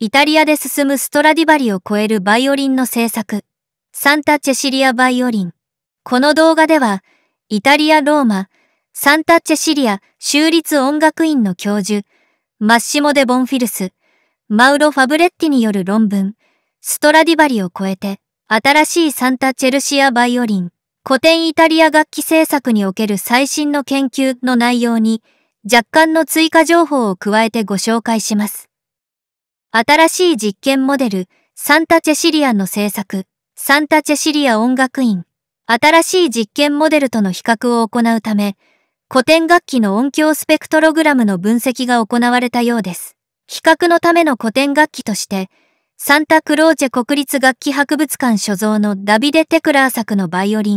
イタリアで進むストラディバリを超えるバイオリンの制作、サンタ・チェシリア・バイオリン。この動画では、イタリア・ローマ、サンタ・チェシリア州立音楽院の教授、マッシモ・デ・ボンフィルス、マウロ・ファブレッティによる論文、ストラディバリを超えて、新しいサンタ・チェルシア・バイオリン、古典イタリア楽器制作における最新の研究の内容に、若干の追加情報を加えてご紹介します。新しい実験モデル、サンタチェシリアンの制作、サンタチェシリア音楽院、新しい実験モデルとの比較を行うため、古典楽器の音響スペクトログラムの分析が行われたようです。比較のための古典楽器として、サンタクローチェ国立楽器博物館所蔵のダビデ・テクラー作のバイオリン、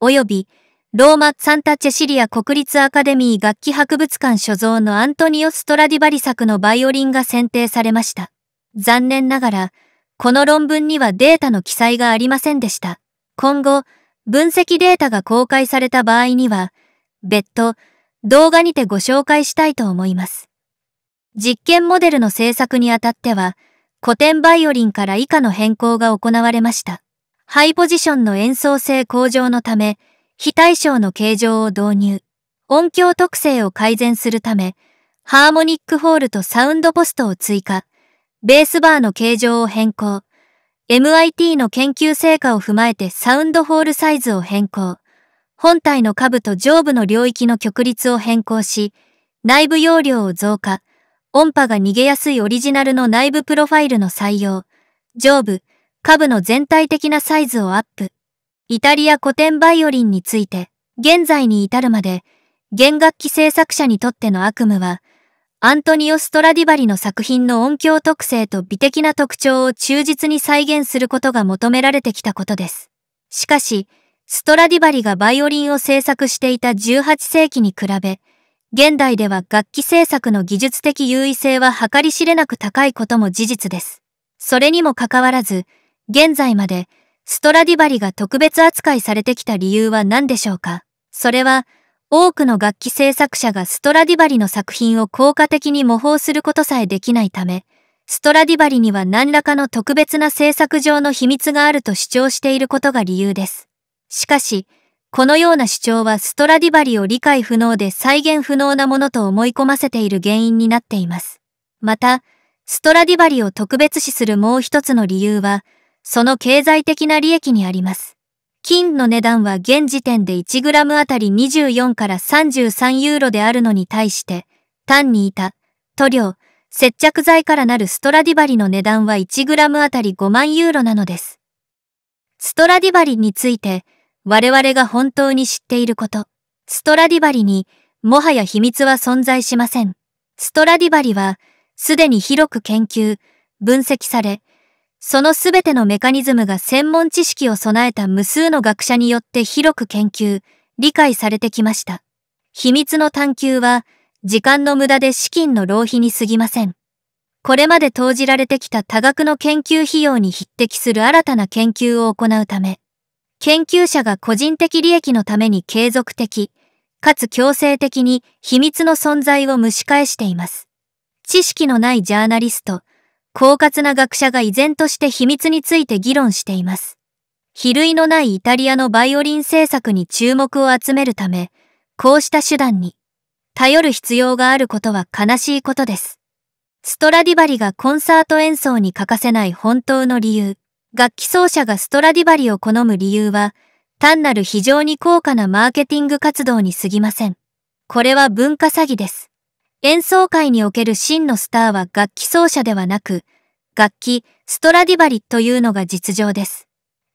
およびローマ・サンタ・チェシリア国立アカデミー楽器博物館所蔵のアントニオ・ストラディバリ作のバイオリンが選定されました。残念ながら、この論文にはデータの記載がありませんでした。今後、分析データが公開された場合には、別途、動画にてご紹介したいと思います。実験モデルの制作にあたっては、古典バイオリンから以下の変更が行われました。ハイポジションの演奏性向上のため、非対称の形状を導入、音響特性を改善するため、ハーモニックホールとサウンドポストを追加、ベースバーの形状を変更、MIT の研究成果を踏まえてサウンドホールサイズを変更、本体の下部と上部の領域の曲率を変更し、内部容量を増加、音波が逃げやすいオリジナルの内部プロファイルの採用、上部、下部の全体的なサイズをアップ。イタリア古典バイオリンについて、現在に至るまで、弦楽器制作者にとっての悪夢は、アントニオ・ストラディバリの作品の音響特性と美的な特徴を忠実に再現することが求められてきたことです。しかし、ストラディバリがバイオリンを制作していた18世紀に比べ、現代では楽器制作の技術的優位性は計り知れなく高いことも事実です。それにもかかわらず、現在までストラディバリが特別扱いされてきた理由は何でしょうかそれは、多くの楽器制作者がストラディバリの作品を効果的に模倣することさえできないため、ストラディバリには何らかの特別な制作上の秘密があると主張していることが理由です。しかし、このような主張はストラディバリを理解不能で再現不能なものと思い込ませている原因になっています。また、ストラディバリを特別視するもう一つの理由は、その経済的な利益にあります。金の値段は現時点で 1g あたり24から33ユーロであるのに対して、単に板、塗料、接着剤からなるストラディバリの値段は 1g あたり5万ユーロなのです。ストラディバリについて、我々が本当に知っていること、ストラディバリにもはや秘密は存在しません。ストラディバリは、すでに広く研究、分析され、そのすべてのメカニズムが専門知識を備えた無数の学者によって広く研究、理解されてきました。秘密の探求は、時間の無駄で資金の浪費に過ぎません。これまで投じられてきた多額の研究費用に匹敵する新たな研究を行うため、研究者が個人的利益のために継続的、かつ強制的に秘密の存在を蒸し返しています。知識のないジャーナリスト、狡猾な学者が依然として秘密について議論しています。比類のないイタリアのバイオリン制作に注目を集めるため、こうした手段に頼る必要があることは悲しいことです。ストラディバリがコンサート演奏に欠かせない本当の理由、楽器奏者がストラディバリを好む理由は、単なる非常に高価なマーケティング活動に過ぎません。これは文化詐欺です。演奏会における真のスターは楽器奏者ではなく、楽器、ストラディバリというのが実情です。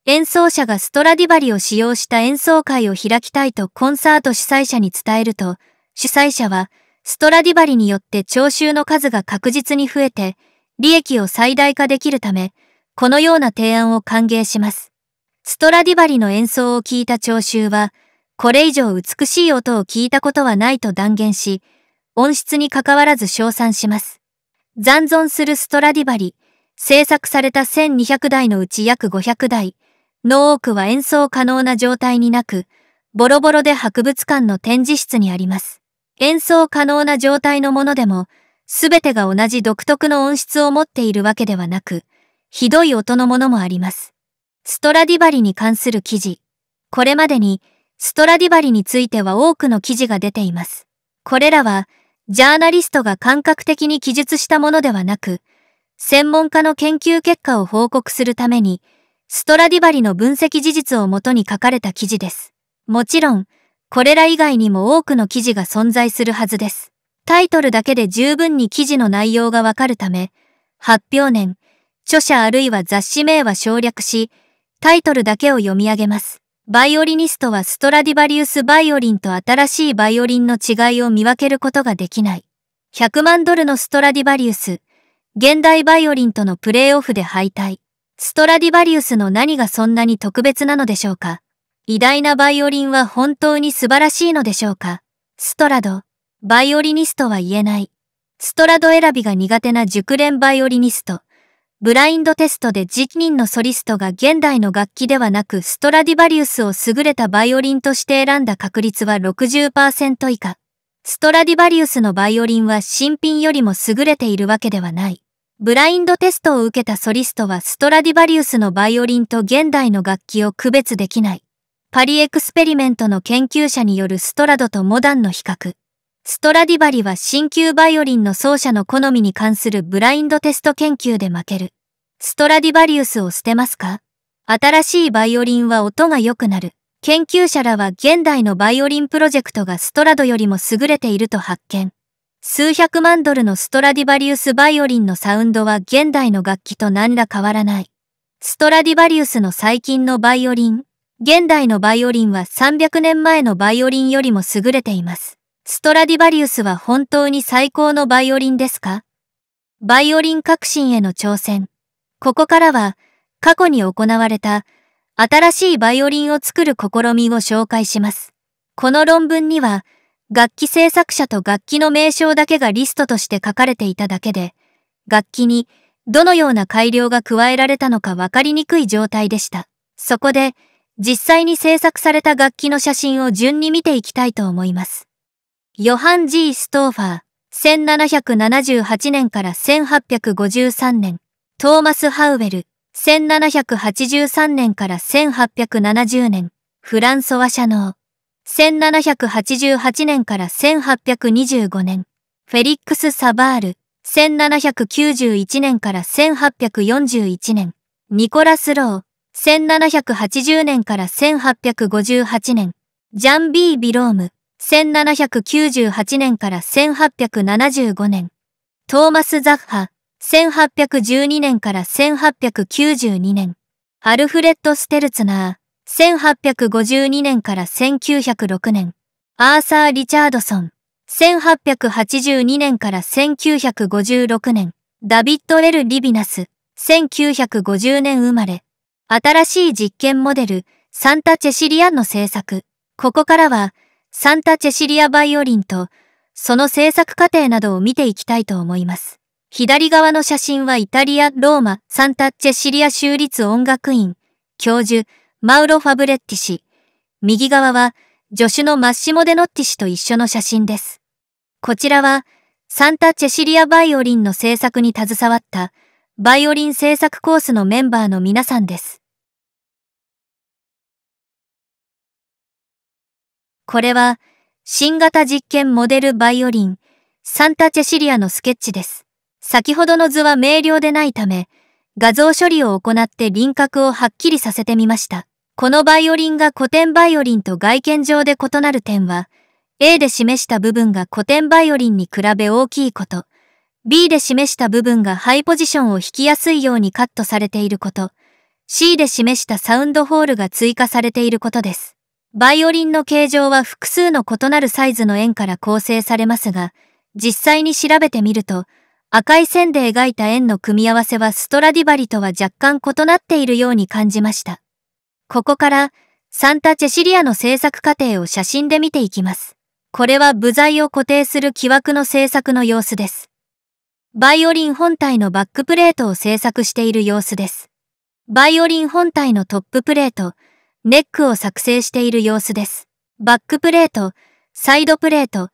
演奏者がストラディバリを使用した演奏会を開きたいとコンサート主催者に伝えると、主催者は、ストラディバリによって聴衆の数が確実に増えて、利益を最大化できるため、このような提案を歓迎します。ストラディバリの演奏を聞いた聴衆は、これ以上美しい音を聞いたことはないと断言し、音質に関わらず称賛します。残存するストラディバリ、制作された1200台のうち約500台、の多くは演奏可能な状態になく、ボロボロで博物館の展示室にあります。演奏可能な状態のものでも、すべてが同じ独特の音質を持っているわけではなく、ひどい音のものもあります。ストラディバリに関する記事。これまでに、ストラディバリについては多くの記事が出ています。これらは、ジャーナリストが感覚的に記述したものではなく、専門家の研究結果を報告するために、ストラディバリの分析事実をもとに書かれた記事です。もちろん、これら以外にも多くの記事が存在するはずです。タイトルだけで十分に記事の内容がわかるため、発表年、著者あるいは雑誌名は省略し、タイトルだけを読み上げます。バイオリニストはストラディバリウスバイオリンと新しいバイオリンの違いを見分けることができない。100万ドルのストラディバリウス、現代バイオリンとのプレーオフで敗退。ストラディバリウスの何がそんなに特別なのでしょうか偉大なバイオリンは本当に素晴らしいのでしょうかストラド、バイオリニストは言えない。ストラド選びが苦手な熟練バイオリニスト。ブラインドテストで自人のソリストが現代の楽器ではなくストラディバリウスを優れたバイオリンとして選んだ確率は60%以下。ストラディバリウスのバイオリンは新品よりも優れているわけではない。ブラインドテストを受けたソリストはストラディバリウスのバイオリンと現代の楽器を区別できない。パリエクスペリメントの研究者によるストラドとモダンの比較。ストラディバリは新旧バイオリンの奏者の好みに関するブラインドテスト研究で負ける。ストラディバリウスを捨てますか新しいバイオリンは音が良くなる。研究者らは現代のバイオリンプロジェクトがストラドよりも優れていると発見。数百万ドルのストラディバリウスバイオリンのサウンドは現代の楽器と何ら変わらない。ストラディバリウスの最近のバイオリン。現代のバイオリンは300年前のバイオリンよりも優れています。ストラディバリウスは本当に最高のバイオリンですかバイオリン革新への挑戦。ここからは過去に行われた新しいバイオリンを作る試みを紹介します。この論文には楽器制作者と楽器の名称だけがリストとして書かれていただけで、楽器にどのような改良が加えられたのかわかりにくい状態でした。そこで実際に制作された楽器の写真を順に見ていきたいと思います。ヨハン・ジー・ストーファー、1778年から1853年、トーマス・ハウエル、1783年から1870年、フランソワ・シャノー、1788年から1825年、フェリックス・サバール、1791年から1841年、ニコラス・ロー、1780年から1858年、ジャン・ビー・ビローム、1798年から1875年、トーマス・ザッハ、1812年から1892年、アルフレッド・ステルツナー、1852年から1906年、アーサー・リチャードソン、1882年から1956年、ダビッド・レル・リビナス、1950年生まれ、新しい実験モデル、サンタ・チェシリアンの制作。ここからは、サンタ・チェシリア・バイオリンと、その制作過程などを見ていきたいと思います。左側の写真はイタリア・ローマ・サンタ・チェシリア州立音楽院、教授、マウロ・ファブレッティ氏。右側は、助手のマッシモ・デノッティ氏と一緒の写真です。こちらは、サンタ・チェシリア・バイオリンの制作に携わった、バイオリン制作コースのメンバーの皆さんです。これは新型実験モデルバイオリンサンタチェシリアのスケッチです。先ほどの図は明瞭でないため、画像処理を行って輪郭をはっきりさせてみました。このバイオリンが古典バイオリンと外見上で異なる点は、A で示した部分が古典バイオリンに比べ大きいこと、B で示した部分がハイポジションを引きやすいようにカットされていること、C で示したサウンドホールが追加されていることです。バイオリンの形状は複数の異なるサイズの円から構成されますが、実際に調べてみると、赤い線で描いた円の組み合わせはストラディバリとは若干異なっているように感じました。ここから、サンタ・チェシリアの制作過程を写真で見ていきます。これは部材を固定する木枠の制作の様子です。バイオリン本体のバックプレートを制作している様子です。バイオリン本体のトッププレート、ネックを作成している様子です。バックプレート、サイドプレート、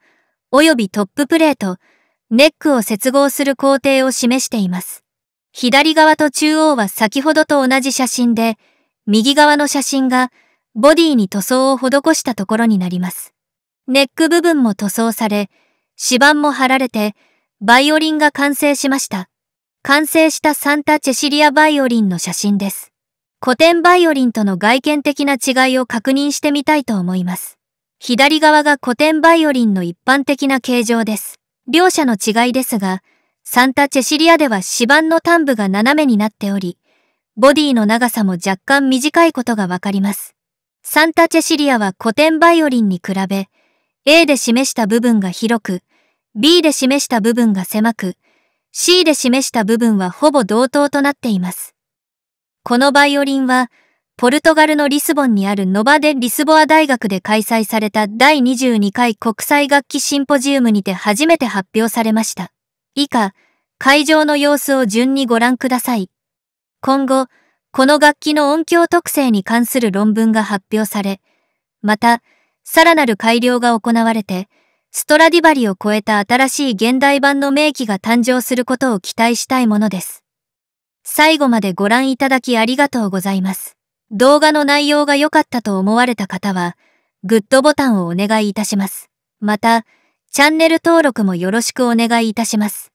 およびトッププレート、ネックを接合する工程を示しています。左側と中央は先ほどと同じ写真で、右側の写真がボディに塗装を施したところになります。ネック部分も塗装され、指板も貼られて、バイオリンが完成しました。完成したサンタチェシリアバイオリンの写真です。古典バイオリンとの外見的な違いを確認してみたいと思います。左側が古典バイオリンの一般的な形状です。両者の違いですが、サンタチェシリアでは指板の端部が斜めになっており、ボディの長さも若干短いことがわかります。サンタチェシリアは古典バイオリンに比べ、A で示した部分が広く、B で示した部分が狭く、C で示した部分はほぼ同等となっています。このバイオリンは、ポルトガルのリスボンにあるノバデ・リスボア大学で開催された第22回国際楽器シンポジウムにて初めて発表されました。以下、会場の様子を順にご覧ください。今後、この楽器の音響特性に関する論文が発表され、また、さらなる改良が行われて、ストラディバリを超えた新しい現代版の名機が誕生することを期待したいものです。最後までご覧いただきありがとうございます。動画の内容が良かったと思われた方は、グッドボタンをお願いいたします。また、チャンネル登録もよろしくお願いいたします。